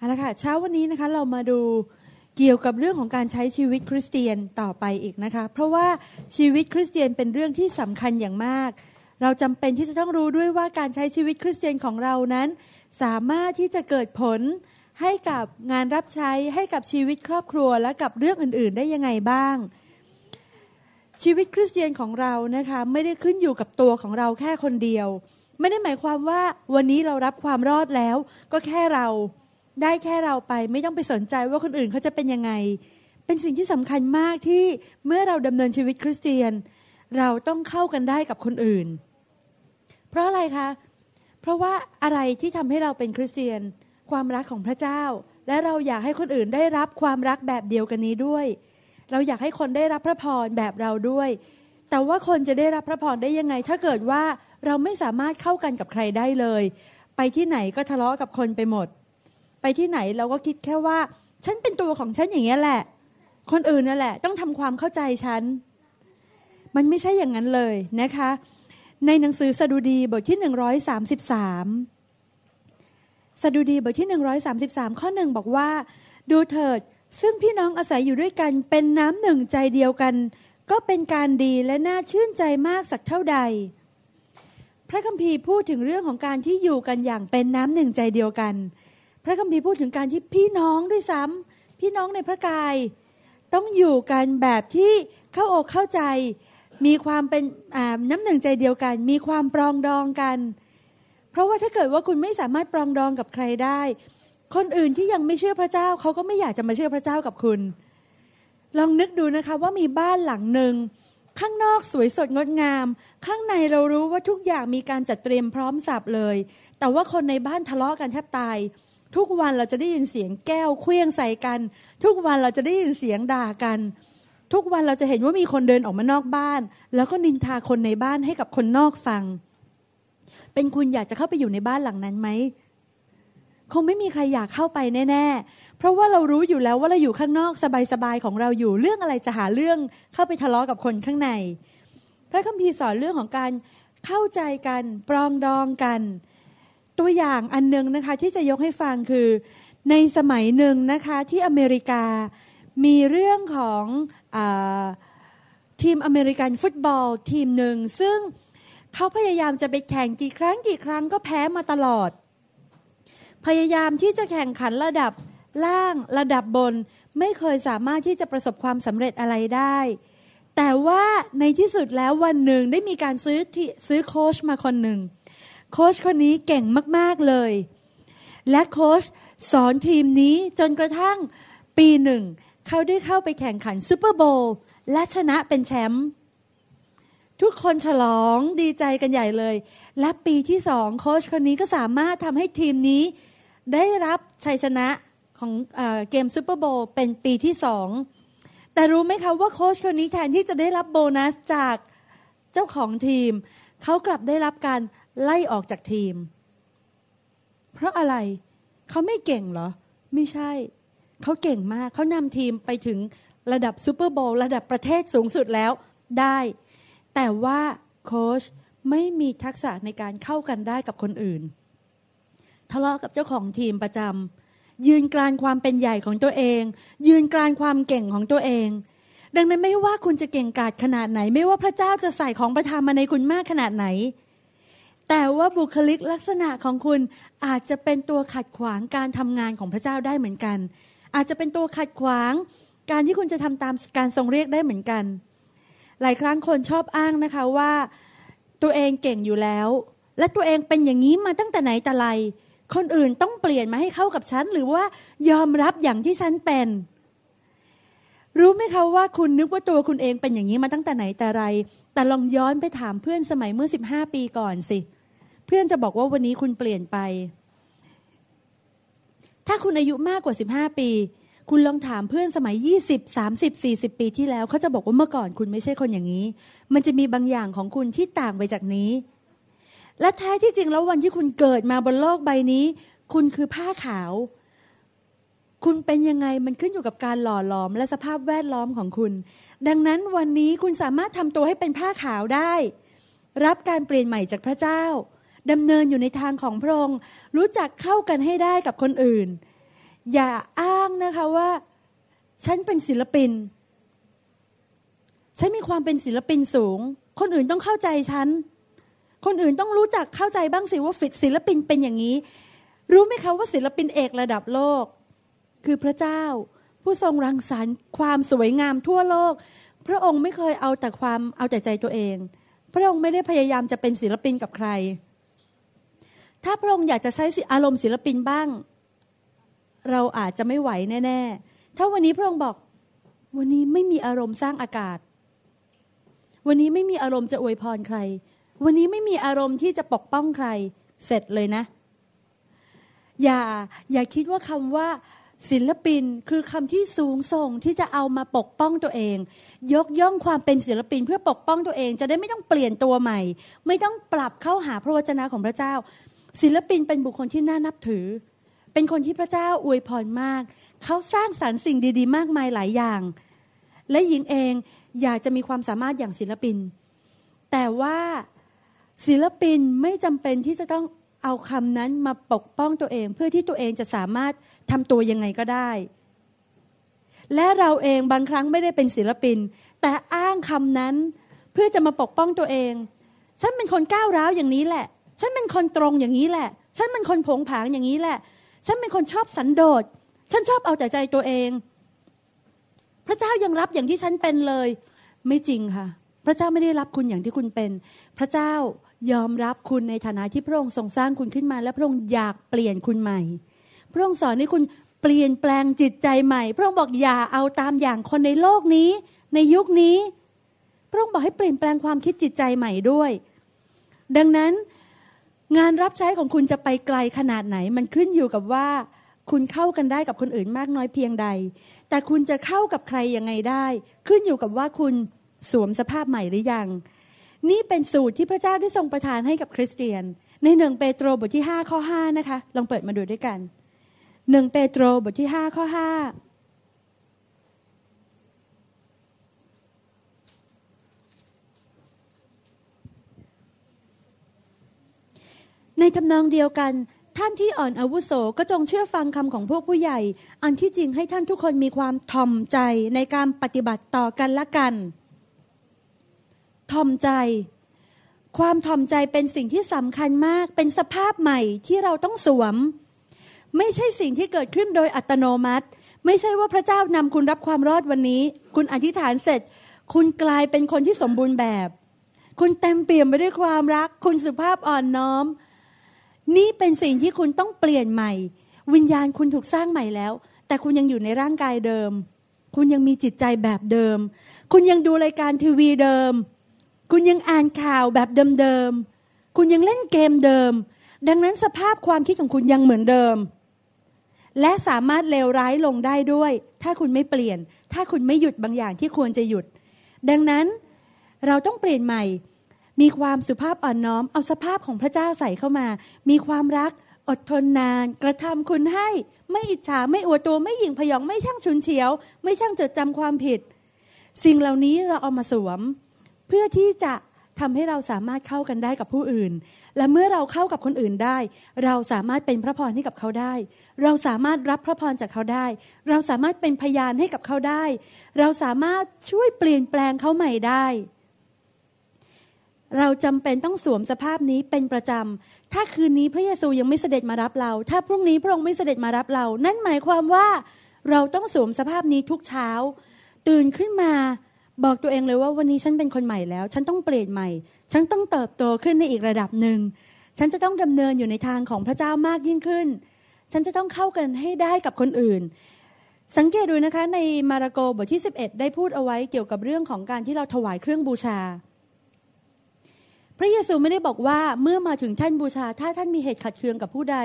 เอาละค่ะเช้าวันนี้นะคะเรามาดูเกี่ยวกับเรื่องของการใช้ชีวิตคริสเตียนต่อไปอีกนะคะเพราะว่าชีวิตคริสเตียนเป็นเรื่องที่สำคัญอย่างมาก เราจำเป็นที่จะต้องรู้ด้วยว่าการใช้ชีวิตคริสเตียนของเรานั้น สามารถที่จะเกิดผลให้กับงานรับใช้ให้กับชีวิตครอบครัวและกับเรื่องอื่นๆได้ยังไงบ้าง ชีวิตคริสเตียนของเรานะคะไม่ได้ขึ้นอยู่กับตัวของเราแค่คนเดียว ไม่ได้หมายความว่าวันนี้เรารับความรอดแล้วก็แค่เราได้แค่เราไปไม่ต้องไปสนใจว่าคนอื่นเขาจะเป็นยังไง เป็นสิ่งที่สำคัญมากที่เมื่อเราดำเนินชีวิตคริสเตียน เราต้องเข้ากันได้กับคนอื่น เพราะอะไรคะ เพราะว่าอะไรที่ทำให้เราเป็นคริสเตียน ความรักของพระเจ้า และเราอยากให้คนอื่นได้รับความรักแบบเดียวกันนี้ด้วย เราอยากให้คนได้รับพระพรแบบเราด้วย แต่ว่าคนจะได้รับพระพรได้ยังไง ถ้าเกิดว่าเราไม่สามารถเข้ากันกับใครได้เลย ไปที่ไหนก็ทะเลาะกับคนไปหมดไปที่ไหนเราก็คิดแค่ว่า ฉันเป็นตัวของฉันอย่างเงี้ยแหละ คนอื่นนั่นแหละ ต้องทำความเข้าใจฉัน มันไม่ใช่อย่างนั้นเลยนะคะ ในหนังสือ สดุดีบทที่หนึ่งร้อยสามสิบสามสดุดีบทที่หนึ่งร้อยสามสิบสามข้อหนึ่งบอกว่าดูเถิดซึ่งพี่น้องอาศัยอยู่ด้วยกันเป็นน้ำหนึ่งใจเดียวกัน ก็เป็นการดีและน่าชื่นใจมากสักเท่าใด พระคัมภีร์พูดถึงเรื่องของการที่อยู่กันอย่างเป็นน้ำหนึ่งใจเดียวกันพระคัมภีร์พูดถึงการที่พี่น้องด้วยซ้ำ พี่น้องในพระกาย ต้องอยู่กันแบบที่เข้าอกเข้าใจ มีความเป็นน้ำหนึ่งใจเดียวกัน มีความปรองดองกัน เพราะว่าถ้าเกิดว่าคุณไม่สามารถ ปรองดองกับใครได้ คนอื่นที่ยังไม่เชื่อพระเจ้าเขาก็ไม่อยากจะมาเชื่อพระเจ้ากับคุณ ลองนึกดูนะคะว่ามีบ้านหลังหนึ่งข้างนอกสวยสดงดงาม ข้างในเรารู้ว่าทุกอย่างมีการจัดเตรียมพร้อมสับเลย แต่ว่าคนในบ้านทะเลาะกันแทบตายทุกวันเราจะได้ยินเสียงแก้วเคลื่องใส่กัน ทุกวันเราจะได้ยินเสียงด่ากัน ทุกวันเราจะเห็นว่ามีคนเดินออกมานอกบ้าน แล้วก็นินทาคนในบ้านให้กับคนนอกฟัง เป็นคุณอยากจะเข้าไปอยู่ในบ้านหลังนั้นไหมคงไม่มีใครอยากเข้าไปแน่ ๆ เพราะว่าเรารู้อยู่แล้วว่าเราอยู่ข้างนอกสบายๆของเราอยู่เรื่องอะไรจะหาเรื่องเข้าไปทะเลาะกับคนข้างใน พระคัมภีร์สอนเรื่องของการเข้าใจกันปรองดองกันตัวอย่างอันนึงนะคะที่จะยกให้ฟังคือในสมัยหนึ่งนะคะที่อเมริกามีเรื่องของอทีมอเมริกันฟุตบอลทีมหนึ่งซึ่งเขาพยายามจะไปแข่งกี่ครั้งกี่ครั้ง ก็แพ้มาตลอด พยายามที่จะแข่งขันระดับล่างระดับบน ไม่เคยสามารถที่จะประสบความสำเร็จอะไรได้ แต่ว่าในที่สุดแล้ววันหนึ่งได้มีการซื้อซื้อโค้ชมาคนหนึ่งโค้ชคนนี้เก่งมาก ๆ เลย และโค้ชสอนทีมนี้จนกระทั่งปีหนึ่งเขาได้เข้าไปแข่งขันซูเปอร์โบว์และชนะเป็นแชมป์ทุกคนฉลองดีใจกันใหญ่เลย และปีที่สองโค้ชคนนี้ก็สามารถทำให้ทีมนี้ได้รับชัยชนะของเอเกมซูเปอร์โบว์เป็นปีที่สองแต่รู้ไหมคะว่าโค้ชคนนี้แทนที่จะได้รับโบนัส จากเจ้าของทีม เขากลับได้รับการไล่ออกจากทีม เพราะอะไร เขาไม่เก่งเหรอ ไม่ใช่ เขาเก่งมาก เขานำทีมไปถึงระดับซูเปอร์โบว์ระดับประเทศสูงสุดแล้วได้ แต่ว่าโค้ชไม่มีทักษะในการเข้ากันได้กับคนอื่นทะเลาะกับเจ้าของทีมประจำ ยืนกลานความเป็นใหญ่ของตัวเอง ยืนกลานความเก่งของตัวเอง ดังนั้นไม่ว่าคุณจะเก่งกาจขนาดไหน ไม่ว่าพระเจ้าจะใส่ของประทานมาในคุณมากขนาดไหนแต่ว่าบุคลิกลักษณะของคุณอาจจะเป็นตัวขัดขวางการทำงานของพระเจ้าได้เหมือนกัน อาจจะเป็นตัวขัดขวางการที่คุณจะทำตามการทรงเรียกได้เหมือนกัน หลายครั้งคนชอบอ้างนะคะว่าตัวเองเก่งอยู่แล้ว และตัวเองเป็นอย่างนี้มาตั้งแต่ไหนแต่ไร คนอื่นต้องเปลี่ยนมาให้เข้ากับฉันหรือว่ายอมรับอย่างที่ฉันเป็น รู้ไหมคะว่าคุณนึกว่าตัวคุณเองเป็นอย่างนี้มาตั้งแต่ไหนแต่ไร แต่ลองย้อนไปถามเพื่อนสมัยเมื่อ 15 ปีก่อนสิเเพื่อนจะบอกว่าวันนี้คุณเปลี่ยนไป ถ้าคุณอายุมากกว่า 15 ปี คุณลองถามเพื่อนสมัย 20 30 40 ปีที่แล้ว เขาจะบอกว่าเมื่อก่อน คุณไม่ใช่คนอย่างนี้ มันจะมีบางอย่างของคุณที่ต่างไปจากนี้ และแท้ที่จริงแล้ววันที่คุณเกิดมาบนโลกใบนี้ คุณคือผ้าขาว คุณเป็นยังไงมันขึ้นอยู่กับการหล่อหลอม และสภาพแวดล้อมของคุณ ดังนั้นวันนี้คุณสามารถทำตัวให้เป็นผ้าขาวได้ รับการเปลี่ยนใหม่จากพระเจ้าดำเนินอยู่ในทางของพระองค์รู้จักเข้ากันให้ได้กับคนอื่น อย่าอ้างนะคะว่าฉันเป็นศิลปินฉันมีความเป็นศิลปินสูง คนอื่นต้องเข้าใจฉันคนอื่นต้องรู้จักเข้าใจบ้างสิว่าศิลปินเป็นอย่างนี้ รู้ไหมคะว่าศิลปินเอกระดับโลก คือพระเจ้า ผู้ทรงรังสรรค์ความสวยงามทั่วโลก พระองค์ไม่เคยเอาแต่ความเอาแต่ใจตัวเอง พระองค์ไม่ได้พยายามจะเป็นศิลปินกับใครถ้าพระองค์อยากจะใช้อารมณ์ศิลปินบ้าง เราอาจจะไม่ไหวแน่ ๆ ถ้าวันนี้พระองค์บอกวันนี้ไม่มีอารมณ์สร้างอากาศ วันนี้ไม่มีอารมณ์จะอวยพรใคร วันนี้ไม่มีอารมณ์ที่จะปกป้องใคร เสร็จเลยนะ อย่า อย่าคิดว่าคำว่า ศิลปินคือคำที่สูงส่งที่จะเอามาปกป้องตัวเอง ยกย่องความเป็นศิลปินเพื่อปกป้องตัวเอง จะได้ไม่ต้องเปลี่ยนตัวใหม่ ไม่ต้องปรับเข้าหาพระวจนะของพระเจ้าศิลปินเป็นบุคคลที่น่านับถือ เป็นคนที่พระเจ้าอวยพรมาก เขาสร้างสารรค์สิ่งดี ๆ มากมายหลายอย่าง และหญิงเองอยากจะมีความสามารถอย่างศิลปิน แต่ว่าศิลปินไม่จำเป็นที่จะต้องเอาคำนั้นมาปกป้องตัวเอง เพื่อที่ตัวเองจะสามารถทำตัวยังไงก็ได้ และเราเองบางครั้งไม่ได้เป็นศิลปิน แต่อ้างคำนั้นเพื่อจะมาปกป้องตัวเอง ฉันเป็นคนก้าวร้าวอย่างนี้แหละฉันเป็นคนตรงอย่างนี้แหละ ฉันเป็นคนผงผางอย่างนี้แหละ ฉันเป็นคนชอบสันโดษ ฉันชอบเอาแต่ใจตัวเอง พระเจ้ายังรับอย่างที่ฉันเป็นเลย ไม่จริงค่ะ พระเจ้าไม่ได้รับคุณอย่างที่คุณเป็น พระเจ้ายอมรับคุณในฐานะที่พระองค์ทรงสร้างคุณขึ้นมาและพระองค์อยากเปลี่ยนคุณใหม่ พระองค์สอนให้คุณเปลี่ยนแปลงจิตใจใหม่ พระองค์บอกอย่าเอาตามอย่างคนในโลกนี้ ในยุคนี้ พระองค์บอกให้เปลี่ยนแปลงความคิดจิตใจใหม่ด้วย ดังนั้นงานรับใช้ของคุณจะไปไกลขนาดไหน มันขึ้นอยู่กับว่า คุณเข้ากันได้กับคนอื่นมากน้อยเพียงใด แต่คุณจะเข้ากับใครยังไงได้ ขึ้นอยู่กับว่าคุณสวมสภาพใหม่หรือยัง นี่เป็นสูตรที่พระเจ้าได้ทรงประทานให้กับคริสเตียน ในหนึ่งเปโตรบทที่5ข้อ5นะคะ ลองเปิดมาดูด้วยกันหนึ่งเปโตรบทที่5ข้อ5ในทำนองเดียวกัน ท่านที่อ่อนอาวุโสก็จงเชื่อฟังคำของพวกผู้ใหญ่ อันที่จริงให้ท่านทุกคนมีความทอมใจในการปฏิบัติต่อกันละกันทอมใจ ความทอมใจเป็นสิ่งที่สำคัญมากเป็นสภาพใหม่ที่เราต้องสวม ไม่ใช่สิ่งที่เกิดขึ้นโดยอัตโนมัติ ไม่ใช่ว่าพระเจ้านำคุณรับความรอดวันนี้ คุณอธิษฐานเสร็จ คุณกลายเป็นคนที่สมบูรณ์แบบ คุณเต็มเปี่ยมไปด้วยความรัก คุณสุภาพอ่อนน้อมนี่เป็นสิ่งที่คุณต้องเปลี่ยนใหม่ วิญญาณคุณถูกสร้างใหม่แล้ว แต่คุณยังอยู่ในร่างกายเดิม คุณยังมีจิตใจแบบเดิม คุณยังดูรายการทีวีเดิม คุณยังอ่านข่าวแบบเดิมๆคุณยังเล่นเกมเดิม ดังนั้นสภาพความคิดของคุณยังเหมือนเดิม และสามารถเลวร้ายลงได้ด้วย ถ้าคุณไม่เปลี่ยน ถ้าคุณไม่หยุดบางอย่างที่ควรจะหยุด ดังนั้นเราต้องเปลี่ยนใหม่มีความสุภาพอ่อนน้อม เอาสภาพของพระเจ้าใส่เข้ามา มีความรักอดทนนาน กระทำคุณให้ ไม่อิจฉาไม่อวดตัว ไม่หยิ่งพยอง ไม่ช่างชุนเฉียวไม่ช่างจดจำความผิด สิ่งเหล่านี้เราเอามาสวม เพื่อที่จะทำให้เราสามารถเข้ากันได้กับผู้อื่น และเมื่อเราเข้ากับคนอื่นได้ เราสามารถเป็นพระพรให้กับเขาได้ เราสามารถรับพระพรจากเขาได้ เราสามารถเป็นพยานให้กับเขาได้ เราสามารถช่วยเปลี่ยนแปลงเขาใหม่ได้เราจำเป็นต้องสวมสภาพนี้เป็นประจำถ้าคืนนี้พระเยซูยังไม่เสด็จมารับเรา ถ้าพรุ่งนี้พระองค์ไม่เสด็จมารับเรา นั่นหมายความว่าเราต้องสวมสภาพนี้ทุกเช้า ตื่นขึ้นมาบอกตัวเองเลยว่าวันนี้ฉันเป็นคนใหม่แล้ว ฉันต้องเปลี่ยนใหม่ ฉันต้องเติบโตขึ้นในอีกระดับหนึ่ง ฉันจะต้องดำเนินอยู่ในทางของพระเจ้ามากยิ่งขึ้น ฉันจะต้องเข้ากันให้ได้กับคนอื่น สังเกตดูนะคะ ในมาระโกบทที่ 11 ได้พูดเอาไว้เกี่ยวกับเรื่องของการที่เราถวายเครื่องบูชาพระเยซูไม่ได้บอกว่าเมื่อมาถึงท่านบูชาถ้าท่านมีเหตุขัดเคืองกับผู้ใด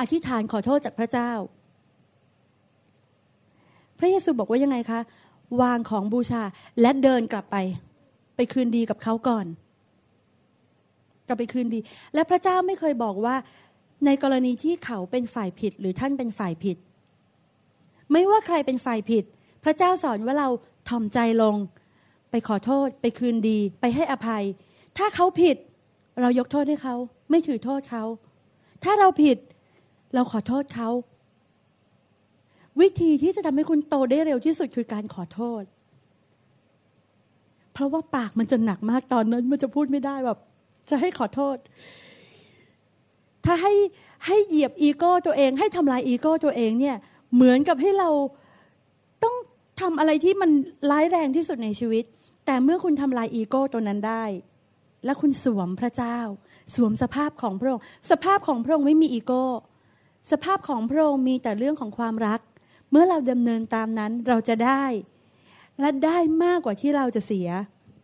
อธิษฐานขอโทษจากพระเจ้า พระเยซูบอกว่ายังไงคะ วางของบูชาและเดินกลับไป ไปคืนดีกับเขาก่อน กลับไปคืนดี และพระเจ้าไม่เคยบอกว่าในกรณีที่เขาเป็นฝ่ายผิดหรือท่านเป็นฝ่ายผิด ไม่ว่าใครเป็นฝ่ายผิด พระเจ้าสอนว่าเราถ่อมใจลง ไปขอโทษไปคืนดี ไปให้อภัยถ้าเขาผิดเรายกโทษให้เขา ไม่ถือโทษเขา ถ้าเราผิดเราขอโทษเขา วิธีที่จะทำให้คุณโตได้เร็วที่สุดคือการขอโทษ เพราะว่าปากมันจะหนักมากตอนนั้นมันจะพูดไม่ได้แบบจะให้ขอโทษ ถ้าให้ให้เหยียบอีโก้ตัวเองให้ทำลายอีโก้ตัวเองเนี่ย เหมือนกับให้เราต้องทำอะไรที่มันร้ายแรงที่สุดในชีวิต แต่เมื่อคุณทำลายอีโก้ตัวนั้นได้และคุณสวมพระเจ้า สวมสภาพของพระองค์สภาพของพระองค์ไม่มีอีโก้ สภาพของพระองค์มีแต่เรื่องของความรัก เมื่อเราดำเนินตามนั้นเราจะได้ และได้มากกว่าที่เราจะเสีย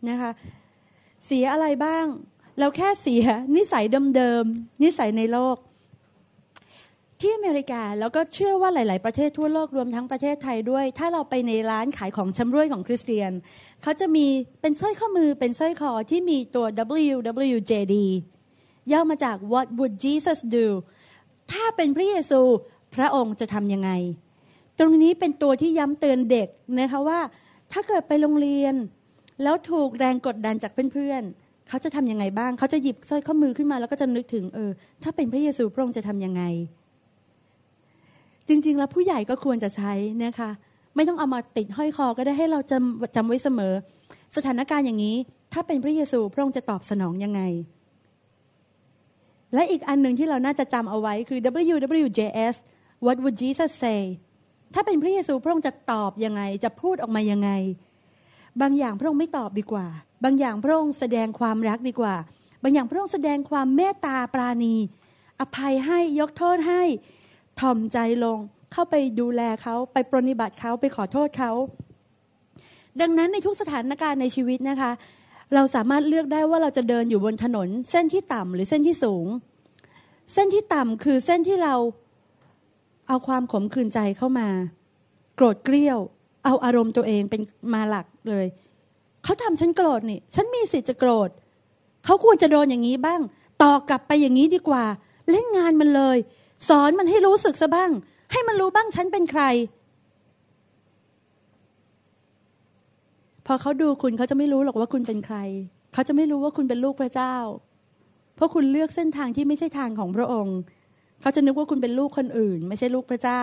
นะคะเสียอะไรบ้าง เราแค่เสีย นิสัยเดิมๆ นิสัยในโลกที่อเมริกาแล้วก็เชื่อว่าหลายๆประเทศทั่วโลก รวมทั้งประเทศไทยด้วย ถ้าเราไปในร้านขายของชำร่วยของคริสเตียน เขาจะมีเป็นสร้อยข้อมือเป็นสร้อยคอที่มีตัว WWJD ย่อมาจาก What would Jesus do ถ้าเป็นพระเยซูพระองค์จะทำยังไง ตรงนี้เป็นตัวที่ย้ำเตือนเด็กนะคะว่าถ้าเกิดไปโรงเรียน แล้วถูกแรงกดดันจากเพื่อนๆเขาจะทำยังไงบ้างเขาจะหยิบสร้อยข้อมือขึ้นมาแล้วก็จะนึกถึงเออ ถ้าเป็นพระเยซูพระองค์จะทำยังไงจริงๆ แล้วผู้ใหญ่ก็ควรจะใช้นะคะไม่ต้องเอามาติดห้อยคอ ก็ได้ให้เราจำจำไว้เสมอ สถานการณ์อย่างนี้ ถ้าเป็นพระเยซูพระองค์จะตอบสนองยังไง และอีกอันหนึ่งที่เราน่าจะจำเอาไว้คือ WWJS What would Jesus say ถ้าเป็นพระเยซูพระองค์จะตอบยังไงจะพูดออกมายังไง บางอย่างพระองค์ไม่ตอบดีกว่า บางอย่างพระองค์แสดงความรักดีกว่า บางอย่างพระองค์แสดงความเมตตาปราณี อภัยให้ยกโทษให้ถ่อมใจลงเข้าไปดูแลเขาไปปรนิบัติเขาไปขอโทษเขา ดังนั้นในทุกสถานการณ์ในชีวิตนะคะ เราสามารถเลือกได้ว่าเราจะเดินอยู่บนถนนเส้นที่ต่ำหรือเส้นที่สูง เส้นที่ต่ำคือเส้นที่เรา เอาความขมขื่นใจเข้ามา โกรธเกลี้ยวเอาอารมณ์ตัวเองเป็นมาหลักเลย เขาทำฉันโกรธนี่ ฉันมีสิทธิ์จะโกรธเขาควรจะโดนอย่างนี้บ้างต่อกลับไปอย่างนี้ดีกว่า เล่นงานมันเลยสอนมันให้รู้สึกซะบ้าง ให้มันรู้บ้างฉันเป็นใคร พอเขาดูคุณเขาจะไม่รู้หรอกว่าคุณเป็นใครเขาจะไม่รู้ว่าคุณเป็นลูกพระเจ้า เพราะคุณเลือกเส้นทางที่ไม่ใช่ทางของพระองค์ เขาจะนึกว่าคุณเป็นลูกคนอื่น ไม่ใช่ลูกพระเจ้า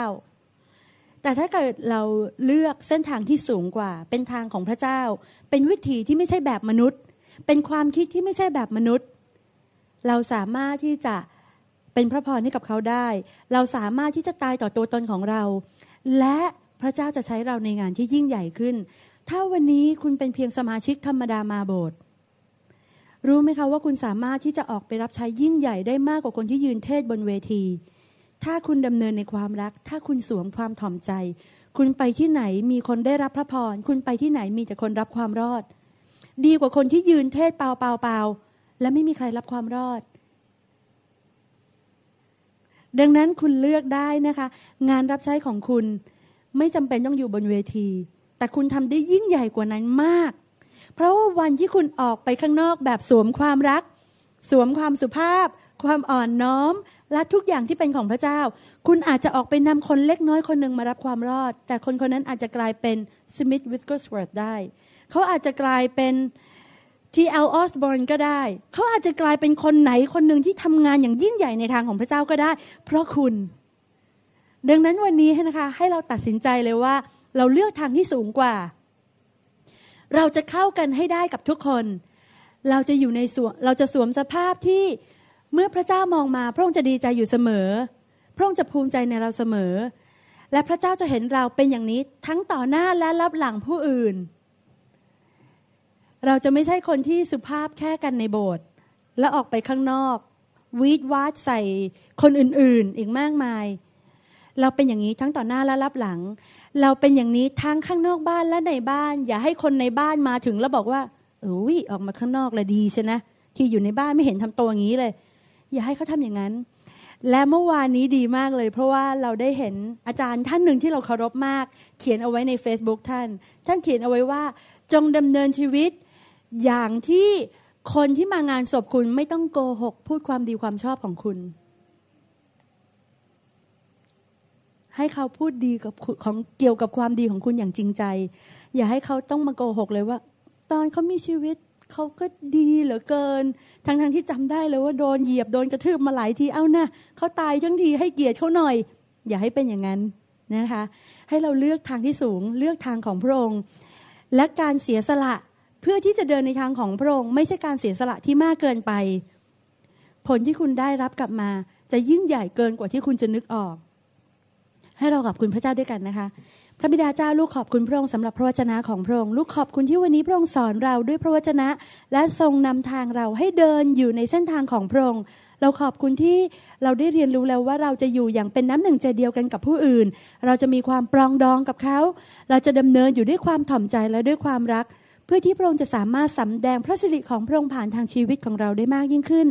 แต่ถ้าเกิดเราเลือกเส้นทางที่สูงกว่า เป็นทางของพระเจ้า เป็นวิถีที่ไม่ใช่แบบมนุษย์ เป็นความคิดที่ไม่ใช่แบบมนุษย์ เราสามารถที่จะเป็นพระพรให้กับเขาได้ เราสามารถที่จะตายต่อตัวตนของเรา และพระเจ้าจะใช้เราในงานที่ยิ่งใหญ่ขึ้น ถ้าวันนี้คุณเป็นเพียงสมาชิกธรรมดามาโบสถ์รู้ไหมคะว่าคุณสามารถที่จะออกไปรับใช้ยิ่งใหญ่ได้มากกว่าคนที่ยืนเทศบนเวที ถ้าคุณดำเนินในความรัก ถ้าคุณสวมความถ่อมใจ คุณไปที่ไหนมีคนได้รับพระพร คุณไปที่ไหนมีแต่คนรับความรอด ดีกว่าคนที่ยืนเทศเปล่าเปล่าเปล่าและไม่มีใครรับความรอดดังนั้นคุณเลือกได้นะคะ งานรับใช้ของคุณ ไม่จำเป็นต้องอยู่บนเวที แต่คุณทำได้ยิ่งใหญ่กว่านั้นมาก เพราะว่าวันที่คุณออกไปข้างนอกแบบสวมความรัก สวมความสุภาพ ความอ่อนน้อม และทุกอย่างที่เป็นของพระเจ้า คุณอาจจะออกไปนำคนเล็กน้อยคนหนึ่งมารับความรอด แต่คนคนนั้นอาจจะกลายเป็นสมิธวิสเกอ์สเวิร์ดได้ เขาอาจจะกลายเป็นทีเอลออสบอร์นก็ได้ เขาอาจจะกลายเป็นคนไหนคนหนึ่งที่ทำงานอย่างยิ่งใหญ่ในทางของพระเจ้าก็ได้ เพราะคุณ ดังนั้นวันนี้นะคะ ให้เราตัดสินใจเลยว่าเราเลือกทางที่สูงกว่า เราจะเข้ากันให้ได้กับทุกคน เราจะอยู่ในสวเราจะสวมสภาพที่เมื่อพระเจ้ามองมา พระองค์จะดีใจอยู่เสมอพระองค์จะภูมิใจในเราเสมอ และพระเจ้าจะเห็นเราเป็นอย่างนี้ทั้งต่อหน้าและรับหลังผู้อื่นเราจะไม่ใช่คนที่สุภาพแค่กันในโบสถ์แล้วออกไปข้างนอกวีดวาดใส่คนอื่นๆอีกมากมาย เราเป็นอย่างนี้ทั้งต่อหน้าและรับหลัง เราเป็นอย่างนี้ทั้งข้างนอกบ้านและในบ้าน อย่าให้คนในบ้านมาถึงแล้วบอกว่าเอ้ยออกมาข้างนอกละดีใช่นะ ที่อยู่ในบ้านไม่เห็นทำตัวอย่างนี้เลย อย่าให้เขาทำอย่างนั้น และเมื่อวานนี้ดีมากเลย เพราะว่าเราได้เห็นอาจารย์ท่านหนึ่งที่เราเคารพมาก เขียนเอาไว้ใน Facebook ท่าน ท่านเขียนเอาไว้ว่าจงดำเนินชีวิตอย่างที่คนที่มางานศพคุณไม่ต้องโกหก พูดความดีความชอบของคุณ ให้เขาพูดดีกับของเกี่ยวกับความดีของคุณอย่างจริงใจ อย่าให้เขาต้องมาโกหกเลยว่า ตอนเขามีชีวิตเขาก็ดีเหลือเกิน ทั้งๆทที่จำได้เลยว่าโดนเหยียบโดนกระทืบมาหลายทีเอานะเขาตายทั้งทีให้เกียรติเขาหน่อย อย่าให้เป็นอย่างนั้นนะคะ ให้เราเลือกทางที่สูง เลือกทางของพระองค์และการเสียสละพื่อที่จะเดินในทางของพระองค์ไม่ใช่การเสียสละที่มากเกินไป ผลที่คุณได้รับกลับมา จะยิ่งใหญ่เกินกว่าที่คุณจะนึกออก ให้เรากับคุณพระเจ้าด้วยกันนะคะ พระบิดาเจ้าลูกขอบคุณพระองค์สำหรับพระวจนะของพระองค์ลูกขอบคุณที่วันนี้พระองค์สอนเราด้วยพระวจนะ และทรงนำทางเราให้เดินอยู่ในเส้นทางของพระองค์เราขอบคุณที่เราได้เรียนรู้แล้วว่าเราจะอยู่อย่างเป็นน้ำหนึ่งใจเดียวกันกับผู้อื่น เราจะมีความปรองดองกับเขา เราจะดำเนินอยู่ด้วยความถ่อมใจและด้วยความรักเพื่อที่พระองค์จะสามารถสำแดงพระสิริของพระองค์ผ่านทางชีวิตของเราได้มากยิ่งขึ้น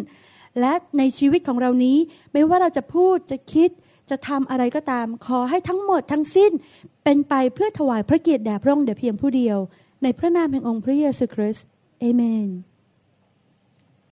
และในชีวิตของเรานี้ไม่ว่าเราจะพูดจะคิดจะทำอะไรก็ตามขอให้ทั้งหมดทั้งสิ้นเป็นไปเพื่อถวายพระเกียรติแด่พระองค์เดียเพียงผู้เดียว ในพระนามแห่งองค์พระเยซูคริสต์เอเมน